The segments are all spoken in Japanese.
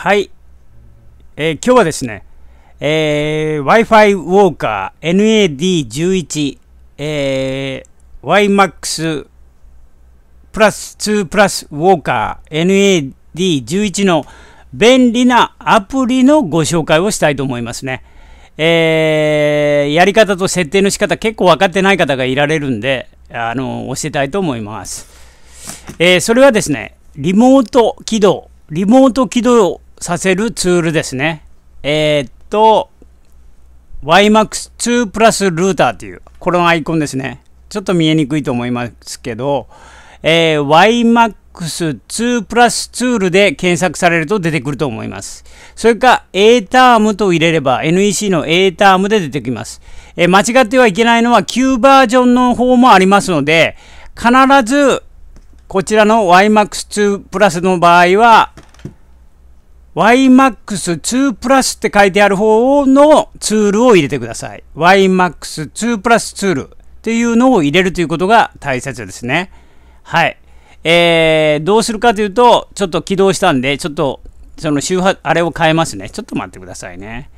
はい。えー、今日はですね、えー、Wi-Fi ウォーカー NAD11、えー、YMAX プラス2プラスウォーカー NAD11 の便利なアプリのご紹介をしたいと思いますね。えー、やり方と設定の仕方結構分かってない方がいられるんで、あの、教えたいと思います。えー、それはですね、リモート起動、リモート起動させるツールですね。えー、っと、YMAX2 プラスルーターという、このアイコンですね。ちょっと見えにくいと思いますけど、えー、YMAX2 プラスツールで検索されると出てくると思います。それか、A タームと入れれば NEC の A タームで出てきます。えー、間違ってはいけないのは旧バージョンの方もありますので、必ずこちらの YMAX2 プラスの場合は、YMAX2 プラスって書いてある方のツールを入れてください。YMAX2 プラスツールっていうのを入れるということが大切ですね。はい。えー、どうするかというと、ちょっと起動したんで、ちょっとその周波、あれを変えますね。ちょっと待ってくださいね。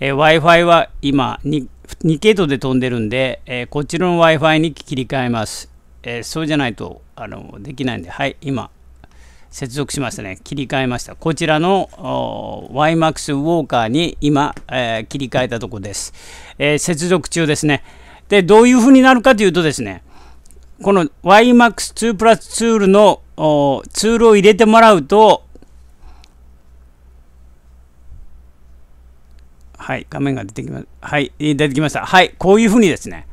えー、Wi-Fi は今2、2系統で飛んでるんで、えー、こっちの Wi-Fi に切り替えます。えー、そうじゃないと、あの、できないんで、はい、今、接続しましたね。切り替えました。こちらの YMAX ウォーカーに今、えー、切り替えたとこです、えー、接続中ですね。で、どういうふうになるかというとですね、この YMAX2 プラスツールのツールを入れてもらうと、はい、画面が出てきました。はい、出てきました。はい、こういううにですね、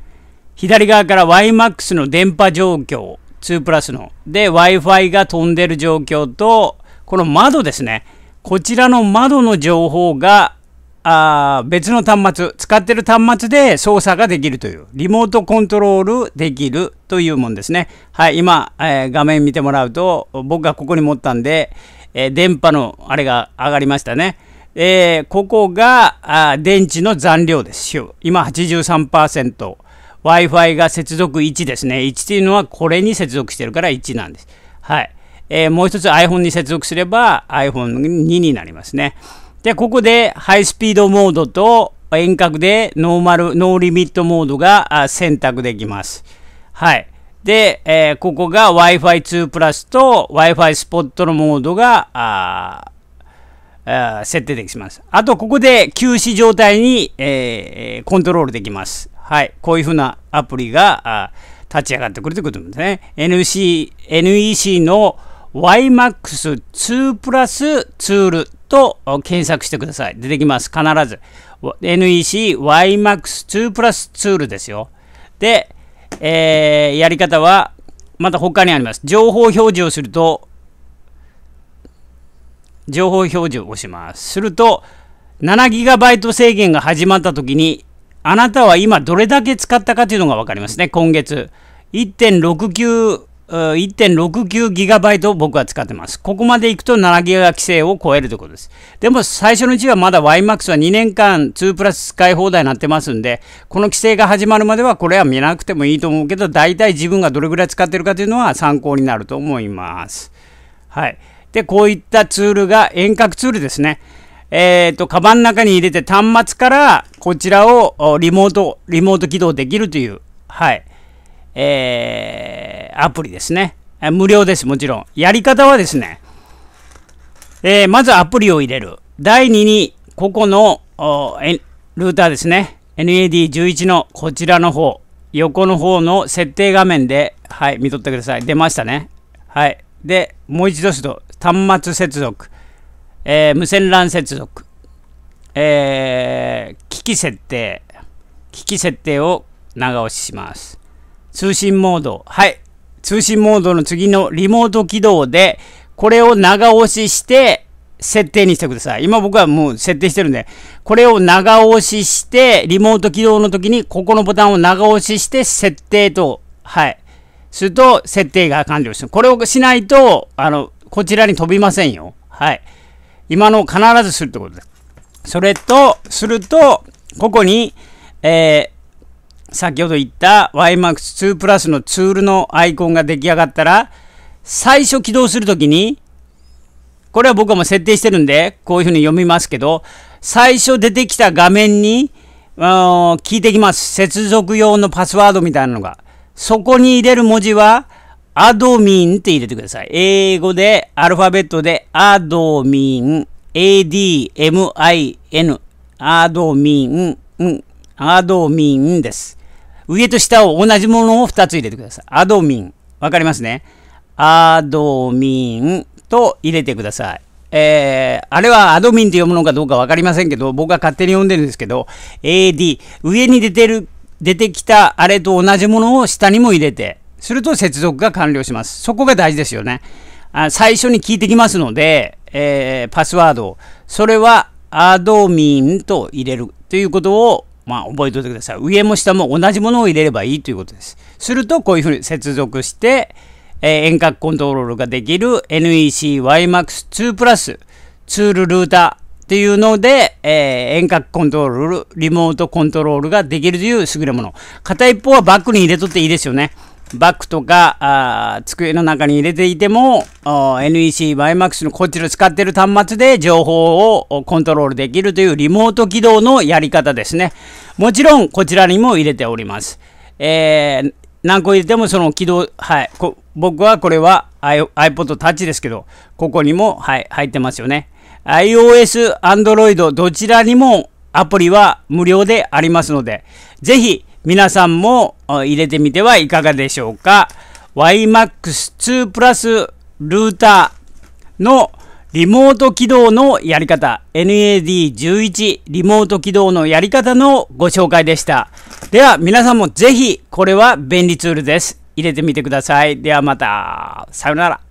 左側から YMAX の電波状況、2プラスの。で、Wi-Fi が飛んでる状況と、この窓ですね。こちらの窓の情報が、あ別の端末、使ってる端末で操作ができるという、リモートコントロールできるというもんですね。はい、今、えー、画面見てもらうと、僕がここに持ったんで、えー、電波のあれが上がりましたね。えー、ここがあ電池の残量です。今83%。Wi-Fi が接続1ですね。1というのはこれに接続してるから1なんです。はい。えー、もう一つ iPhone に接続すれば iPhone2 になりますね。で、ここでハイスピードモードと遠隔でノーマル、ノーリミットモードが選択できます。はい。で、えー、ここが Wi-Fi2 プラスと Wi-Fi スポットのモードが設定できます。あと、ここで休止状態に、えー、コントロールできます。はい、こういうふうなアプリが立ち上がってくるということなんですね。NEC, NEC の YMAX2 プラスツールと検索してください。出てきます。必ず。NEC YMAX2 プラスツールですよ。で、えー、やり方は、また他にあります。情報表示をすると、情報表示を押します。すると、7GB 制限が始まったときに、あなたは今どれだけ使ったかというのが分かりますね、今月。1.69 1 6バ g b を僕は使ってます。ここまでいくと7ギガ規制を超えるということです。でも最初のうちはまだ YMAX は2年間2プラス使い放題になってますんで、この規制が始まるまではこれは見なくてもいいと思うけど、大体自分がどれぐらい使ってるかというのは参考になると思います。はい。で、こういったツールが遠隔ツールですね。えっ、ー、と、カバンの中に入れて端末からこちらをリモート、リモート起動できるという、はい、えー、アプリですね。無料です、もちろん。やり方はですね、えー、まずアプリを入れる。第2に、ここのルーターですね。NAD11 のこちらの方、横の方の設定画面で、はい、見とってください。出ましたね。はい。で、もう一度すると、端末接続。えー、無線 LAN 接続、えー、機器設定、機器設定を長押しします。通信モード、はい。通信モードの次のリモート起動で、これを長押しして、設定にしてください。今僕はもう設定してるんで、これを長押しして、リモート起動の時に、ここのボタンを長押しして、設定と、はい。すると、設定が完了する。これをしないと、あの、こちらに飛びませんよ。はい。今のを必ずするってことです。それと、すると、ここに、えー、先ほど言った YMAX2 プラスのツールのアイコンが出来上がったら、最初起動するときに、これは僕はもう設定してるんで、こういうふうに読みますけど、最初出てきた画面に、聞いてきます。接続用のパスワードみたいなのが。そこに入れる文字は、アドミンって入れてください。英語で、アルファベットで、アドミン、ADMIN、アドミン、アドミンです。上と下を同じものを2つ入れてください。アドミン。わかりますね。アドミンと入れてください。えー、あれはアドミンって読むのかどうかわかりませんけど、僕は勝手に読んでるんですけど、AD、上に出てる、出てきたあれと同じものを下にも入れて、すると接続が完了します。そこが大事ですよね。あ最初に聞いてきますので、えー、パスワード、それはアドミンと入れるということを、まあ、覚えておいてください。上も下も同じものを入れればいいということです。すると、こういうふうに接続して、えー、遠隔コントロールができる NEC-YMAX2 プラスツールルーターっていうので、えー、遠隔コントロール、リモートコントロールができるという優れもの。片一方はバックに入れとっていいですよね。バッグとか、あ机の中に入れていても、NEC バイマックスのこちら使っている端末で情報をコントロールできるというリモート起動のやり方ですね。もちろん、こちらにも入れております。えー、何個入れてもその起動、はい。僕はこれは iPod Touch ですけど、ここにも、はい、入ってますよね。iOS、Android、どちらにもアプリは無料でありますので、ぜひ、皆さんも入れてみてはいかがでしょうか。YMAX2 プラスルーターのリモート起動のやり方 NAD11 リモート起動のやり方のご紹介でした。では皆さんもぜひこれは便利ツールです。入れてみてください。ではまた。さようなら。